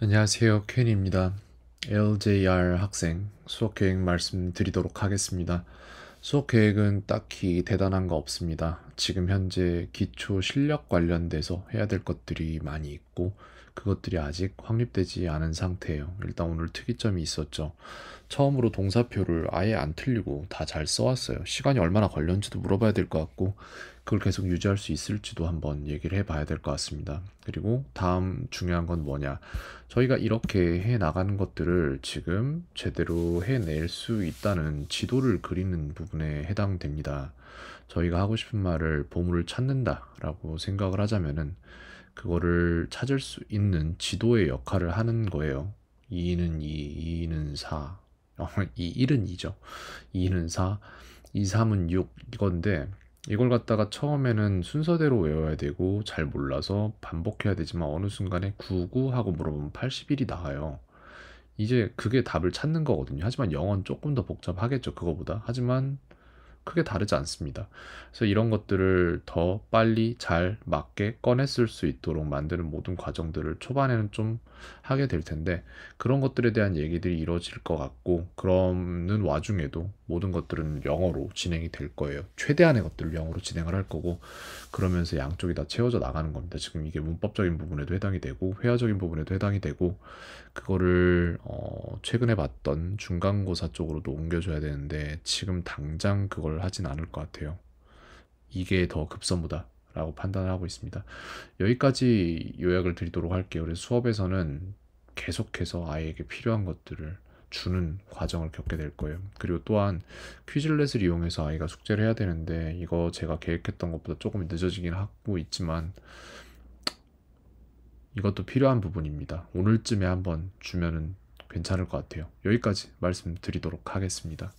안녕하세요. 퀸입니다. LJR 학생 수업 계획 말씀드리도록 하겠습니다. 수업 계획은 딱히 대단한 거 없습니다. 지금 현재 기초 실력 관련돼서 해야 될 것들이 많이 있고 그것들이 아직 확립되지 않은 상태예요. 일단 오늘 특이점이 있었죠. 처음으로 동사표를 아예 안 틀리고 다 잘 써왔어요. 시간이 얼마나 걸렸는지도 물어봐야 될 것 같고 그걸 계속 유지할 수 있을지도 한번 얘기를 해봐야 될 것 같습니다. 그리고 다음 중요한 건 뭐냐? 저희가 이렇게 해 나가는 것들을 지금 제대로 해낼 수 있다는 지도를 그리는 부분에 해당됩니다. 저희가 하고 싶은 말을 뭔가를 보물을 찾는다라고 생각을 하자면은 그거를 찾을 수 있는 지도의 역할을 하는 거예요. 2는 2, 2는 4, 2, 1은 2죠. 2는 4, 2, 3은 6 이건데 이걸 갖다가 처음에는 순서대로 외워야 되고 잘 몰라서 반복해야 되지만 어느 순간에 99 하고 물어보면 81이 나와요. 이제 그게 답을 찾는 거거든요. 하지만 영어는 조금 더 복잡하겠죠. 그거보다. 하지만 크게 다르지 않습니다. 그래서 이런 것들을 더 빨리 잘 맞게 꺼냈을 수 있도록 만드는 모든 과정들을 초반에는 좀 하게 될 텐데 그런 것들에 대한 얘기들이 이루어질 것 같고 그러는 와중에도 모든 것들은 영어로 진행이 될 거예요. 최대한의 것들을 영어로 진행을 할 거고 그러면서 양쪽이 다 채워져 나가는 겁니다. 지금 이게 문법적인 부분에도 해당이 되고 회화적인 부분에도 해당이 되고 그거를 어 최근에 봤던 중간고사 쪽으로도 옮겨줘야 되는데 지금 당장 그걸 거를 하진 않을 것 같아요. 이게 더 급선무다. 라고 판단을 하고 있습니다. 여기까지 요약을 드리도록 할게요. 그래서 수업에서는 계속해서 아이에게 필요한 것들을 주는 과정을 겪게 될 거예요. 그리고 또한 퀴즐렛을 이용해서 아이가 숙제를 해야 되는데 이거 제가 계획했던 것보다 조금 늦어지긴 하고 있지만 이것도 필요한 부분입니다. 오늘쯤에 한번 주면 괜찮을 것 같아요. 여기까지 말씀드리도록 하겠습니다.